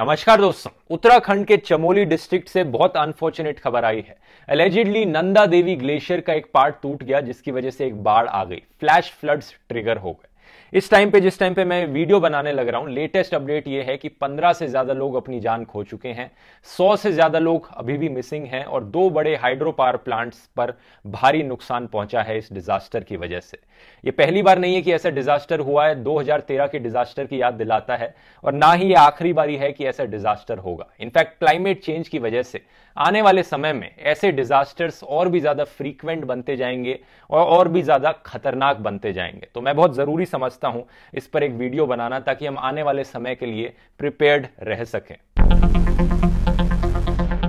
नमस्कार दोस्तों उत्तराखंड के चमोली डिस्ट्रिक्ट से बहुत अनफॉर्चुनेट खबर आई है एलिजिडली नंदा देवी ग्लेशियर का एक पार्ट टूट गया जिसकी वजह से एक बाढ़ आ गई फ्लैश फ्लड्स ट्रिगर हो गए इस टाइम पे जिस टाइम पे मैं वीडियो बनाने लग रहा हूं लेटेस्ट अपडेट ये है कि 15 से ज्यादा लोग अपनी जान खो चुके हैं 100 से ज्यादा लोग अभी भी मिसिंग हैं और दो बड़े हाइड्रो पावर प्लांट्स पर भारी नुकसान पहुंचा है इस डिजास्टर की वजह से ये पहली बार नहीं है कि ऐसा डिजास्टर हुआ है दो के डिजास्टर की याद दिलाता है और ना ही ये आखिरी बारी है कि ऐसा डिजास्टर होगा इनफैक्ट क्लाइमेट चेंज की वजह से आने वाले समय में ऐसे डिजास्टर्स और भी ज्यादा फ्रीक्वेंट बनते जाएंगे और, और भी ज्यादा खतरनाक बनते जाएंगे तो मैं बहुत जरूरी समझता समझता हूं इस पर एक वीडियो बनाना ताकि हम आने वाले समय के लिए प्रिपेयर्ड रह सकें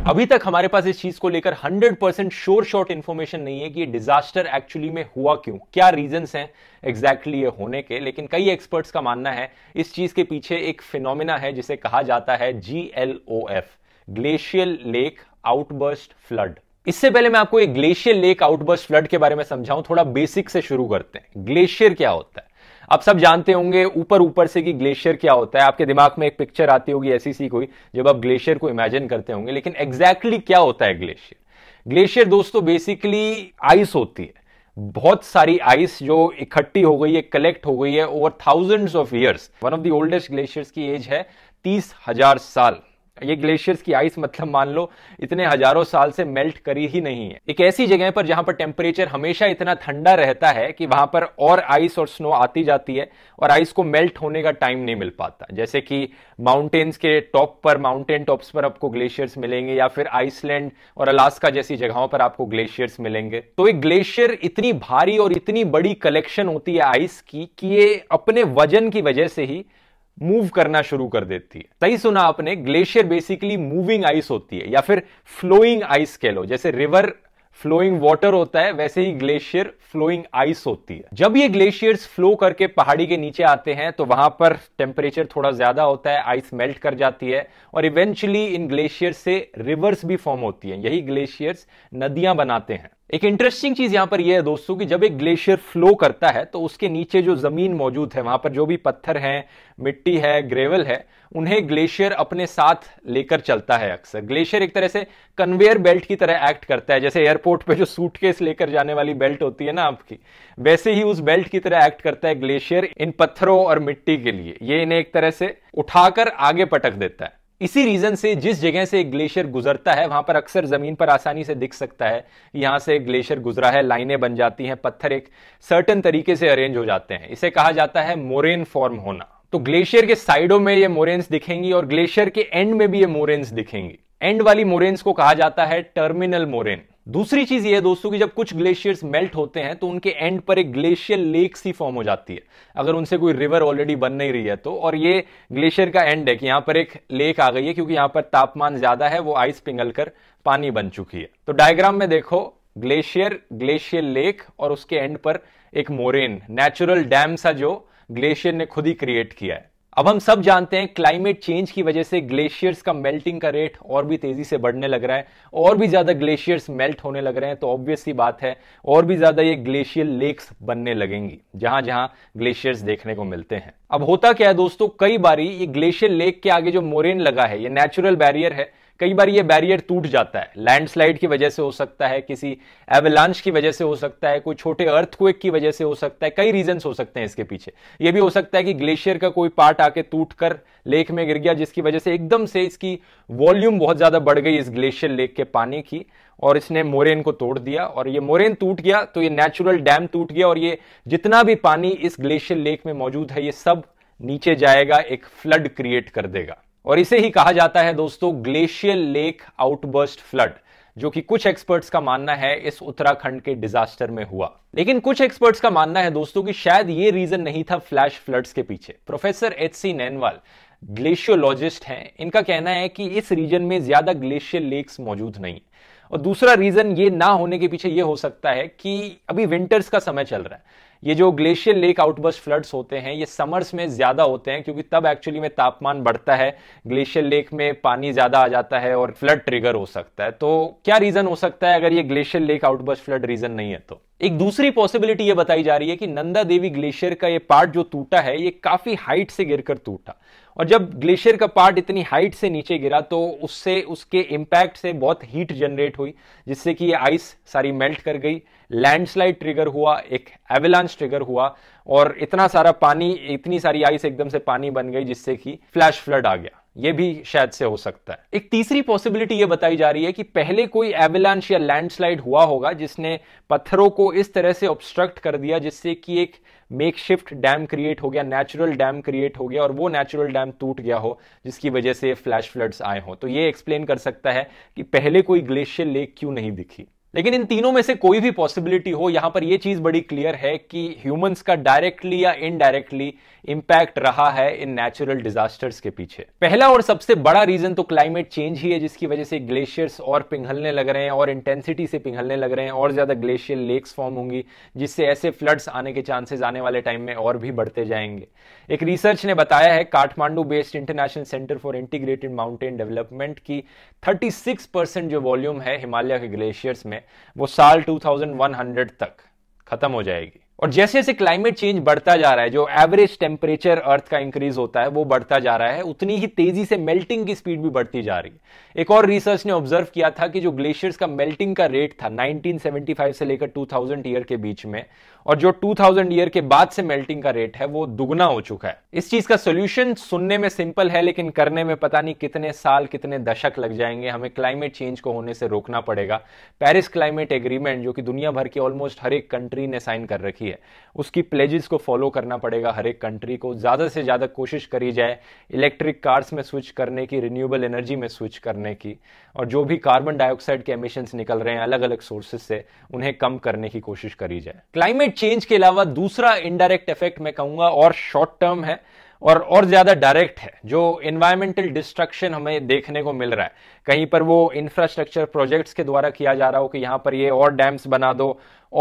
अभी तक हमारे पास इस चीज को लेकर 100% परसेंट शोर शॉर्ट इन्फॉर्मेशन नहीं है कि डिजास्टर एक्चुअली में हुआ क्यों क्या रीजन हैं एग्जैक्टली ये होने के लेकिन कई एक्सपर्ट्स का मानना है इस चीज के पीछे एक फिनोमिना है जिसे कहा जाता है G L O F glacial lake outburst flood इससे पहले मैं आपको एक ग्लेशियर लेक आउटबर्स्ट फ्लड के बारे में समझाऊं थोड़ा बेसिक से शुरू करते हैं ग्लेशियर क्या होता है आप सब जानते होंगे ऊपर ऊपर से कि ग्लेशियर क्या होता है आपके दिमाग में एक पिक्चर आती होगी ऐसी सी e कोई जब आप ग्लेशियर को इमेजिन करते होंगे लेकिन एग्जैक्टली exactly क्या होता है ग्लेशियर ग्लेशियर दोस्तों बेसिकली आइस होती है बहुत सारी आइस जो इकट्ठी हो गई है कलेक्ट हो गई है over thousands of years one of the oldest glaciers की एज है तीस हजार साल ये ग्लेशियर्स की आइस मतलब मान लो इतने हजारों साल से मेल्ट करी ही नहीं है एक ऐसी जगह पर जहां पर टेम्परेचर हमेशा इतना ठंडा रहता है कि वहां पर और आइस और स्नो आती जाती है और आइस को मेल्ट होने का टाइम नहीं मिल पाता जैसे कि माउंटेन्स के टॉप पर माउंटेन टॉप्स पर आपको ग्लेशियर्स मिलेंगे या फिर आइसलैंड और अलास्का जैसी जगहों पर आपको ग्लेशियर्स मिलेंगे तो एक ग्लेशियर इतनी भारी और इतनी बड़ी कलेक्शन होती है आइस की कि ये अपने वजन की वजह से ही मूव करना शुरू कर देती है सही सुना आपने ग्लेशियर बेसिकली मूविंग आइस होती है या फिर फ्लोइंग आइस कह लो जैसे रिवर फ्लोइंग वाटर होता है वैसे ही ग्लेशियर फ्लोइंग आइस होती है जब ये ग्लेशियर्स फ्लो करके पहाड़ी के नीचे आते हैं तो वहां पर टेम्परेचर थोड़ा ज्यादा होता है आइस मेल्ट कर जाती है और इवेंचुअली इन ग्लेशियर से रिवर्स भी फॉर्म होती है यही ग्लेशियर्स नदियां बनाते हैं एक इंटरेस्टिंग चीज यहां पर यह है दोस्तों कि जब एक ग्लेशियर फ्लो करता है तो उसके नीचे जो जमीन मौजूद है वहां पर जो भी पत्थर हैं मिट्टी है ग्रेवल है उन्हें ग्लेशियर अपने साथ लेकर चलता है अक्सर ग्लेशियर एक तरह से कन्वेयर बेल्ट की तरह एक्ट करता है जैसे एयरपोर्ट पे जो सूटकेस लेकर जाने वाली बेल्ट होती है ना आपकी वैसे ही उस बेल्ट की तरह एक्ट करता है ग्लेशियर इन पत्थरों और मिट्टी के लिए ये इन्हें एक तरह से उठाकर आगे पटक देता है इसी रीजन से जिस जगह से ग्लेशियर गुजरता है वहां पर अक्सर जमीन पर आसानी से दिख सकता है यहां से ग्लेशियर गुजरा है लाइनें बन जाती हैं पत्थर एक सर्टन तरीके से अरेंज हो जाते हैं इसे कहा जाता है मोरेन फॉर्म होना तो ग्लेशियर के साइडों में ये मोरेन्स दिखेंगी और ग्लेशियर के एंड में भी ये मोरेन्स दिखेंगी एंड वाली मोरेन्स को कहा जाता है टर्मिनल मोरेन दूसरी चीज ये दोस्तों कि जब कुछ ग्लेशियर्स मेल्ट होते हैं तो उनके एंड पर एक ग्लेशियर लेक सी फॉर्म हो जाती है अगर उनसे कोई रिवर ऑलरेडी बन नहीं रही है तो और ये ग्लेशियर का एंड है कि यहां पर एक लेक आ गई है क्योंकि यहां पर तापमान ज्यादा है वो आइस पिंगल कर पानी बन चुकी है तो डायग्राम में देखो ग्लेशियर ग्लेशियर लेक और उसके एंड पर एक मोरेन नेचुरल डैम सा जो ग्लेशियर ने खुद ही क्रिएट किया है अब हम सब जानते हैं क्लाइमेट चेंज की वजह से ग्लेशियर्स का मेल्टिंग का रेट और भी तेजी से बढ़ने लग रहा है और भी ज्यादा ग्लेशियर्स मेल्ट होने लग रहे हैं तो ऑब्वियसली बात है और भी ज्यादा ये ग्लेशियर लेक्स बनने लगेंगी जहां जहां ग्लेशियर्स देखने को मिलते हैं अब होता क्या है दोस्तों कई बार ये ग्लेशियर लेक के आगे जो मोरेन लगा है ये नेचुरल बैरियर है कई बार ये बैरियर टूट जाता है लैंडस्लाइड की वजह से हो सकता है किसी एवलांश की वजह से हो सकता है कोई छोटे अर्थक्वेक की वजह से हो सकता है कई रीजन हो सकते हैं इसके पीछे ये भी हो सकता है कि ग्लेशियर का कोई पार्ट आके टूट कर लेक में गिर गया जिसकी वजह से एकदम से इसकी वॉल्यूम बहुत ज्यादा बढ़ गई इस ग्लेशियर लेक के पानी की और इसने मोरेन को तोड़ दिया और ये मोरेन टूट गया तो ये नेचुरल डैम टूट गया और ये जितना भी पानी इस ग्लेशियर लेक में मौजूद है ये सब नीचे जाएगा एक फ्लड क्रिएट कर देगा और इसे ही कहा जाता है दोस्तों ग्लेशियल लेक आउटबर्स्ट फ्लड जो कि कुछ एक्सपर्ट्स का मानना है इस उत्तराखंड के डिजास्टर में हुआ लेकिन कुछ एक्सपर्ट्स का मानना है दोस्तों कि शायद ये रीजन नहीं था फ्लैश फ्लड्स के पीछे professor H C Nainwal glaciologist हैं इनका कहना है कि इस रीजन में ज्यादा ग्लेशियर लेक्स मौजूद नहीं और दूसरा रीजन ये ना होने के पीछे ये हो सकता है कि अभी विंटर्स का समय चल रहा है ये जो ग्लेशियर लेक आउटबर्स फ्लड्स होते हैं ये समर्स में ज़्यादा होते हैं क्योंकि तब एक्चुअली में तापमान बढ़ता है ग्लेशियर लेक में पानी ज़्यादा आ जाता है और फ्लड ट्रिगर हो सकता है तो क्या रीज़न हो सकता है अगर ये glacier lake outburst flood reason नहीं है तो एक दूसरी पॉसिबिलिटी ये बताई जा रही है कि नंदा देवी ग्लेशियर का ये पार्ट जो टूटा है ये काफी हाइट से गिरकर टूटा और जब ग्लेशियर का पार्ट इतनी हाइट से नीचे गिरा तो उससे उसके इंपैक्ट से बहुत हीट जनरेट हुई जिससे कि ये आइस सारी मेल्ट कर गई लैंडस्लाइड ट्रिगर हुआ एक एवेलांस ट्रिगर हुआ और इतना सारा पानी इतनी सारी आइस एकदम से पानी बन गई जिससे कि फ्लैश फ्लड आ गया ये भी शायद से हो सकता है एक तीसरी पॉसिबिलिटी ये बताई जा रही है कि पहले कोई एवलांश या लैंडस्लाइड हुआ होगा जिसने पत्थरों को इस तरह से ऑब्स्ट्रक्ट कर दिया जिससे कि एक मेक शिफ्ट डैम क्रिएट हो गया नेचुरल डैम क्रिएट हो गया और वो नेचुरल डैम टूट गया हो जिसकी वजह से फ्लैश फ्लड्स आए हों तो ये एक्सप्लेन कर सकता है कि पहले कोई ग्लेशियर लेक क्यों नहीं दिखी लेकिन इन तीनों में से कोई भी पॉसिबिलिटी हो यहां पर यह चीज बड़ी क्लियर है कि ह्यूमंस का डायरेक्टली या इनडायरेक्टली इंपैक्ट रहा है इन नेचुरल डिजास्टर्स के पीछे पहला और सबसे बड़ा रीजन तो क्लाइमेट चेंज ही है जिसकी वजह से ग्लेशियर्स और पिघलने लग रहे हैं और इंटेंसिटी से पिघलने लग रहे हैं और ज्यादा ग्लेशियर लेक्स फॉर्म होंगी जिससे ऐसे फ्लड्स आने के चांसेस आने वाले टाइम में और भी बढ़ते जाएंगे एक रिसर्च ने बताया है Kathmandu based International Centre for Integrated Mountain Development की थर्टी परसेंट जो वॉल्यूम है हिमालय के ग्लेशियर्स में वो साल 2100 तक ख़त्म हो जाएगी और जैसे जैसे क्लाइमेट चेंज बढ़ता जा रहा है जो एवरेज टेम्परेचर अर्थ का इंक्रीज होता है वो बढ़ता जा रहा है उतनी ही तेजी से मेल्टिंग की स्पीड भी बढ़ती जा रही है एक और रिसर्च ने ऑब्जर्व किया था कि जो ग्लेशियर्स का मेल्टिंग का रेट था 1975 से लेकर 2000 ईयर के बीच में और जो 2000 ईयर के बाद से मेल्टिंग का रेट है वो दुगना हो चुका है इस चीज का सोल्यूशन सुनने में सिंपल है लेकिन करने में पता नहीं कितने साल कितने दशक लग जाएंगे हमें क्लाइमेट चेंज को होने से रोकना पड़ेगा पेरिस क्लाइमेट एग्रीमेंट जो कि दुनिया भर की ऑलमोस्ट हर एक कंट्री ने साइन कर रखी है है उसकी प्लेजेस को फॉलो करना पड़ेगा हर एक कंट्री को ज़्यादा से ज़्यादा कोशिश करी जाए इलेक्ट्रिक कार्स में स्विच करने की रिन्यूएबल एनर्जी में स्विच करने की और जो भी कार्बन डाइऑक्साइड के एमिशंस निकल रहे हैं अलग अलग सोर्सेज से उन्हें कम करने की कोशिश करी जाए क्लाइमेट चेंज के अलावा दूसरा इनडायरेक्ट इफेक्ट मैं कहूँगा और शॉर्ट टर्म है और और ज़्यादा डायरेक्ट है जो इन्वायरमेंटल डिस्ट्रक्शन हमें देखने को मिल रहा है कहीं पर वो इंफ्रास्ट्रक्चर प्रोजेक्ट्स के द्वारा किया जा रहा हो कि यहाँ पर ये और डैम्स बना दो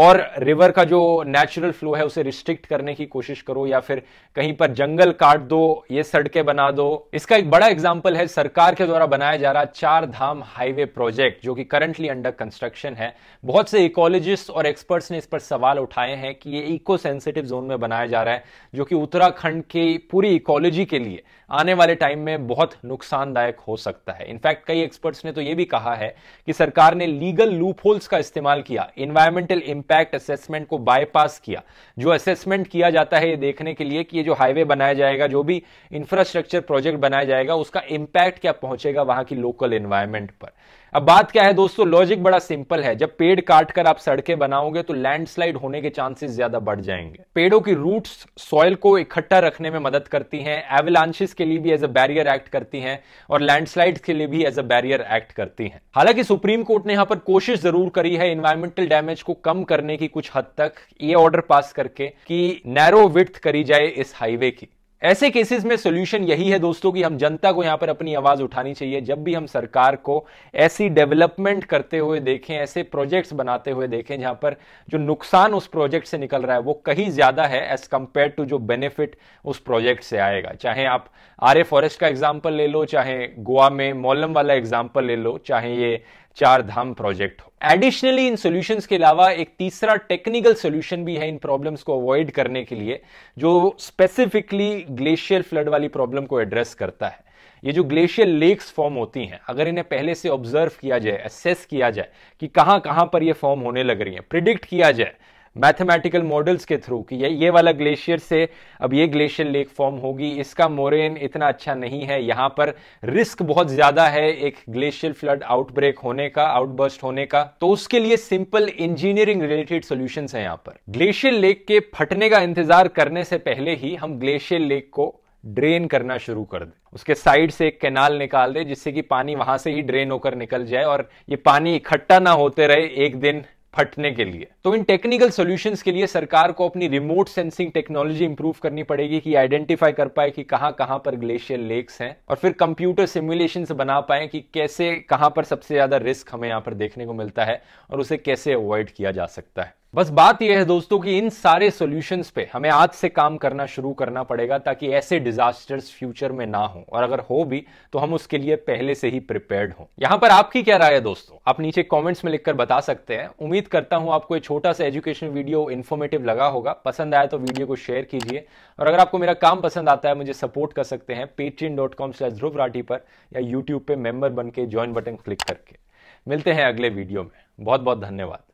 और रिवर का जो नेचुरल फ्लो है उसे रिस्ट्रिक्ट करने की कोशिश करो या फिर कहीं पर जंगल काट दो ये सड़कें बना दो इसका एक बड़ा एग्जाम्पल है सरकार के द्वारा बनाया जा रहा चार धाम हाईवे प्रोजेक्ट जो कि करंटली अंडर कंस्ट्रक्शन है बहुत से इकोलॉजिस्ट और एक्सपर्ट्स ने इस पर सवाल उठाए हैं कि ये इको सेंसिटिव जोन में बनाया जा रहा है जो कि उत्तराखंड की पूरी इकोलॉजी के लिए आने वाले टाइम में बहुत नुकसानदायक हो सकता है इनफैक्ट कई एक्सपर्ट्स ने तो ये भी कहा है कि सरकार ने लीगल लूप होल्स का इस्तेमाल किया इन्वायरमेंटल इंपैक्ट असेसमेंट को बाईपास किया जो असेसमेंट किया जाता है ये देखने के लिए कि ये जो हाईवे बनाया जाएगा जो भी इंफ्रास्ट्रक्चर प्रोजेक्ट बनाया जाएगा उसका इंपैक्ट क्या पहुंचेगा वहां की लोकल एनवायरमेंट पर अब बात क्या है दोस्तों लॉजिक बड़ा सिंपल है जब पेड़ काटकर आप सड़कें बनाओगे तो लैंडस्लाइड होने के चांसेस ज्यादा बढ़ जाएंगे पेड़ों की रूट्स सॉइल को इकट्ठा रखने में मदद करती हैं एवलांशिस के लिए भी एज अ बैरियर एक्ट करती हैं और लैंडस्लाइड के लिए भी एज अ बैरियर एक्ट करती हैं हालांकि सुप्रीम कोर्ट ने यहां पर कोशिश जरूर करी है इन्वायरमेंटल डैमेज को कम करने की कुछ हद तक ये ऑर्डर पास करके कि नैरो विथ करी जाए इस हाईवे की ऐसे केसेस में सोल्यूशन यही है दोस्तों कि हम जनता को यहां पर अपनी आवाज उठानी चाहिए जब भी हम सरकार को ऐसी डेवलपमेंट करते हुए देखें ऐसे प्रोजेक्ट्स बनाते हुए देखें जहां पर जो नुकसान उस प्रोजेक्ट से निकल रहा है वो कहीं ज्यादा है एज कंपेयर टू जो बेनिफिट उस प्रोजेक्ट से आएगा चाहे आप आर फॉरेस्ट का एग्जाम्पल ले लो चाहे गोवा में मोलम वाला एग्जाम्पल ले लो चाहे ये चार धाम प्रोजेक्ट हो एडिशनली इन सोल्यूशन के अलावा एक तीसरा टेक्निकल सोल्यूशन भी है इन प्रॉब्लम को अवॉइड करने के लिए जो स्पेसिफिकली ग्लेशियर फ्लड वाली प्रॉब्लम को एड्रेस करता है ये जो ग्लेशियर लेक्स फॉर्म होती हैं अगर इन्हें पहले से ऑब्जर्व किया जाए असेस किया जाए कि कहां कहां पर ये फॉर्म होने लग रही है प्रिडिक्ट किया जाए मैथमेटिकल मॉडल्स के थ्रू कि ये ये वाला ग्लेशियर से अब ये ग्लेशियर लेक फॉर्म होगी इसका मोरेन इतना अच्छा नहीं है यहाँ पर रिस्क बहुत ज़्यादा है एक ग्लेशियर फ्लड आउटब्रेक होने का आउटबर्स्ट होने का तो उसके लिए सिंपल इंजीनियरिंग रिलेटेड सोल्यूशन है यहाँ पर ग्लेशियर लेक के फटने का इंतजार करने से पहले ही हम ग्लेशियर लेक को ड्रेन करना शुरू कर दे उसके साइड से एक कैनाल निकाल दे जिससे कि पानी वहां से ही ड्रेन होकर निकल जाए और ये पानी इकट्ठा ना होते रहे एक दिन फटने के लिए तो इन टेक्निकल सॉल्यूशंस के लिए सरकार को अपनी रिमोट सेंसिंग टेक्नोलॉजी इंप्रूव करनी पड़ेगी कि आइडेंटिफाई कर पाए कि कहां कहां पर ग्लेशियर लेक्स हैं और फिर कंप्यूटर सिमुलेशन बना पाए कि कैसे कहां पर सबसे ज्यादा रिस्क हमें यहां पर देखने को मिलता है और उसे कैसे अवॉइड किया जा सकता है बस बात यह है दोस्तों कि इन सारे सॉल्यूशंस पे हमें आज से काम करना शुरू करना पड़ेगा ताकि ऐसे डिजास्टर्स फ्यूचर में ना हो और अगर हो भी तो हम उसके लिए पहले से ही प्रिपेयर्ड हो यहां पर आपकी क्या राय है दोस्तों आप नीचे कमेंट्स में लिखकर बता सकते हैं उम्मीद करता हूं आपको एक छोटा सा एजुकेशन वीडियो इन्फॉर्मेटिव लगा होगा पसंद आया तो वीडियो को शेयर कीजिए और अगर आपको मेरा काम पसंद आता है मुझे सपोर्ट कर सकते हैं Patreon dot com slash Dhruv Rathee पर या यूट्यूब पे मेंबर बन के ज्वाइन बटन क्लिक करके मिलते हैं अगले वीडियो में बहुत बहुत धन्यवाद